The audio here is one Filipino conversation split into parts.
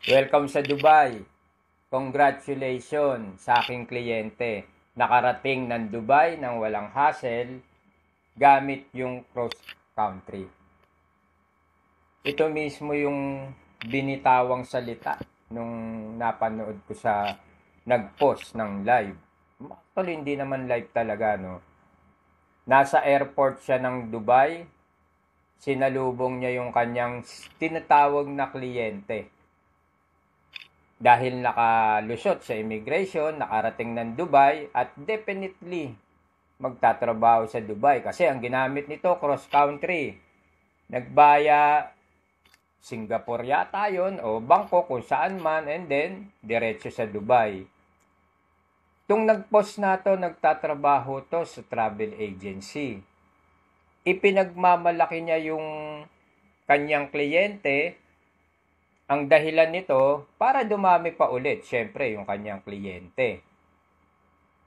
Welcome sa Dubai. Congratulations sa aking kliyente. Nakarating ng Dubai nang walang hassle gamit yung cross country. Ito mismo yung binitawang salita nung napanood ko sa nag-post ng live. Actually, hindi naman live talaga, no? Nasa airport siya ng Dubai. Sinalubong niya yung kanyang tinatawag na kliyente dahil nakalusot sa immigration, nakarating ng Dubai at definitely magtatrabaho sa Dubai kasi ang ginamit nito cross country. Nagbaya Singapore yata yon o Bangkok kung saan man and then diretso sa Dubai. Tung nag-post na to, nagtatrabaho to sa travel agency. Ipinagmamalaki niya yung kanyang kliyente ang dahilan nito para dumami pa ulit syempre yung kanyang kliyente.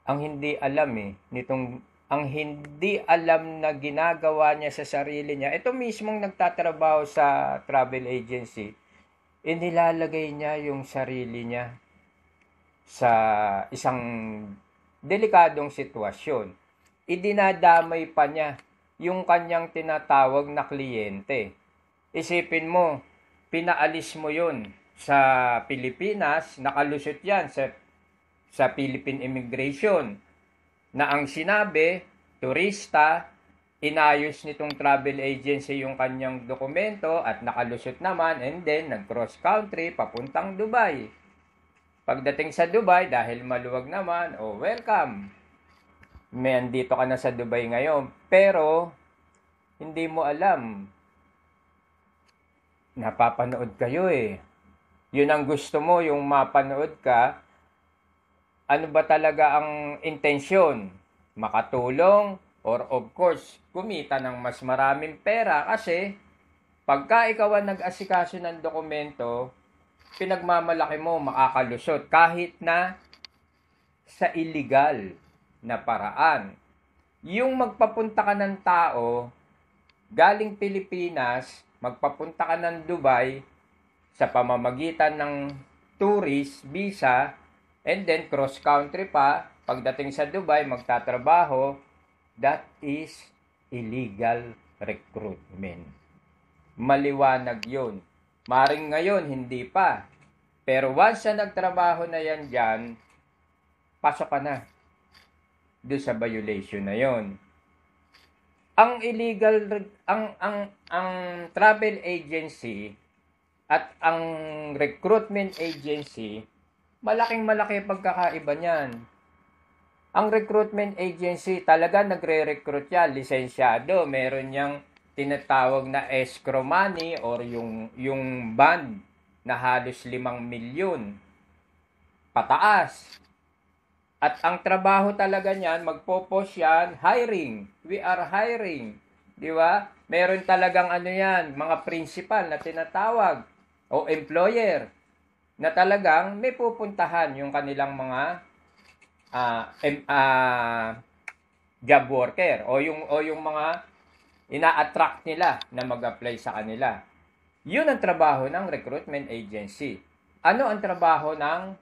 Ang hindi alam eh nitong ang hindi alam na ginagawa niya sa sarili niya. Ito mismong nagtatrabaho sa travel agency, inilalagay niya yung sarili niya sa isang delikadong sitwasyon. Idinadamay pa niya yung kanyang tinatawag na kliyente. Isipin mo, pinaalis mo yun sa Pilipinas, nakalusot yan sa, sa Philippine Immigration na ang sinabi, turista, inayos nitong travel agency yung kanyang dokumento at nakalusot naman and then nag-cross country papuntang Dubai. Pagdating sa Dubai, dahil maluwag naman, oh welcome. May andito ka na sa Dubai ngayon, pero hindi mo alam napapanood kayo eh. Yun ang gusto mo, yung mapanood ka. Ano ba talaga ang intensyon? Makatulong or of course, kumita ng mas maraming pera kasi pagka ikaw ang nag-asikaso ng dokumento, pinagmamalaki mo makakalusot kahit na sa illegal na paraan. Yung magpapunta ka ng tao galing Pilipinas magpapunta ka ng Dubai sa pamamagitan ng tourist visa and then cross country pa pagdating sa Dubai magtatrabaho that is illegal recruitment maliwanag yun maring ngayon hindi pa pero once na nagtrabaho na yan dyan pasok ka na do sa violation na yon ang illegal ang ang ang travel agency at ang recruitment agency malaking malaki pagkakaiba niyan. Ang recruitment agency talaga nagre-recruit yan, lisensyado, meron yang tinatawag na escrow money or yung yung bond na halos 5 milyon pataas. At ang trabaho talaga niyan, magpo-post yan, hiring. We are hiring. Di ba? Meron talagang ano yan, mga principal na tinatawag o employer na talagang may pupuntahan yung kanilang mga uh, em, uh, job worker o yung o yung mga ina-attract nila na mag-apply sa kanila. 'Yun ang trabaho ng recruitment agency. Ano ang trabaho ng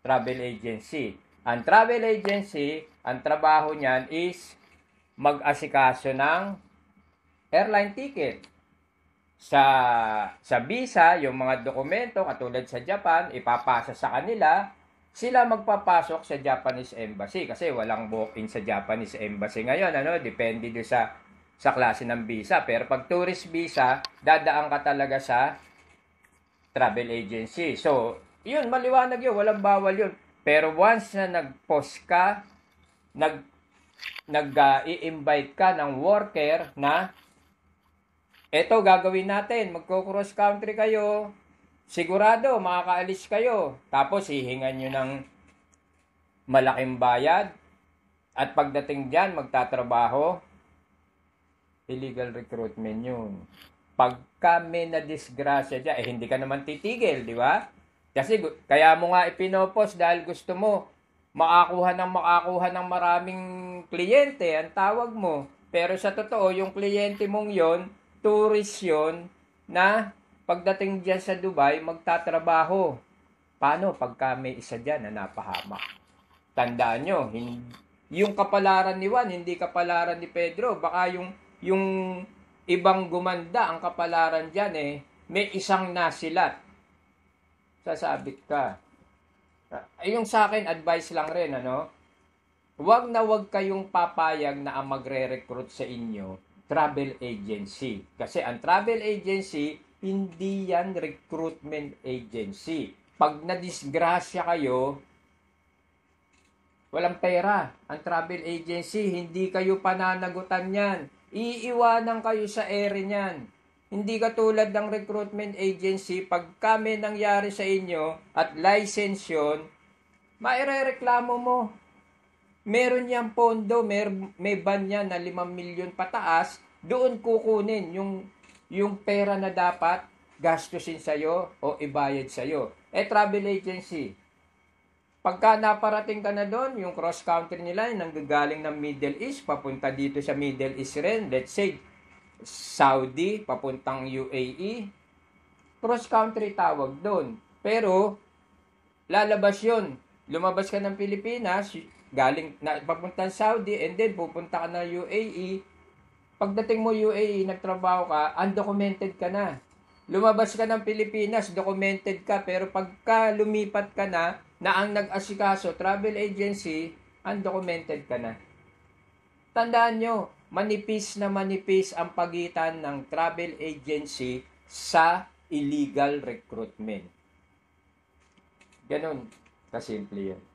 travel agency? Ang travel agency, ang trabaho niyan is mag-asikaso ng airline ticket. Sa, sa visa, yung mga dokumento katulad sa Japan, ipapasa sa kanila, sila magpapasok sa Japanese Embassy kasi walang walk-in sa Japanese Embassy ngayon, ano, depende do sa sa klase ng visa. Pero pag tourist visa, dadaan ka talaga sa travel agency. So, yun, maliwanag yun. Walang bawal yun. Pero once na nag-post ka, nag nag-i-invite ah, uh, ka ng worker na eto gagawin natin, magko-cross country kayo, sigurado makakaalis kayo. Tapos hihingan niyo ng malaking bayad at pagdating diyan magtatrabaho. Illegal recruitment yun. Pag kami na-disgrasya dyan, eh hindi ka naman titigil, di ba? Kasi kaya mo nga ipinopost dahil gusto mo makakuha ng makakuha ng maraming kliyente ang tawag mo. Pero sa totoo, yung kliyente mong yon, tourist yon na pagdating diyan sa Dubai, magtatrabaho. Paano pagka may isa diyan na napahamak? Tandaan nyo, yung kapalaran ni Juan, hindi kapalaran ni Pedro. Baka yung, yung ibang gumanda, ang kapalaran diyan eh, may isang nasilat sasabit ka. Ah, yung sa akin, advice lang rin, ano? Huwag na huwag kayong papayag na ang magre-recruit sa inyo, travel agency. Kasi ang travel agency, hindi yan recruitment agency. Pag nadisgrasya kayo, walang pera. Ang travel agency, hindi kayo pananagutan yan. Iiwanan kayo sa ere niyan. Hindi katulad ng recruitment agency, pag kami nangyari sa inyo at license yun, mairereklamo mo. Meron niyang pondo, may, may ban niya na 5 milyon pataas, doon kukunin yung, yung pera na dapat gastusin sa'yo o ibayad sa'yo. Eh, travel agency, Pagka naparating ka na doon, yung cross-country nila, nanggagaling ng Middle East, papunta dito sa Middle East rin, let's say, Saudi, papuntang UAE. Cross-country tawag doon. Pero, lalabas yun. Lumabas ka ng Pilipinas, galing na papunta Saudi and then pupunta ka na UAE. Pagdating mo UAE, nagtrabaho ka, undocumented ka na. Lumabas ka ng Pilipinas, documented ka, pero pagka lumipat ka na, na ang nag-asikaso, travel agency, undocumented ka na. Tandaan nyo, manipis na manipis ang pagitan ng travel agency sa illegal recruitment. Ganun, kasimple yan.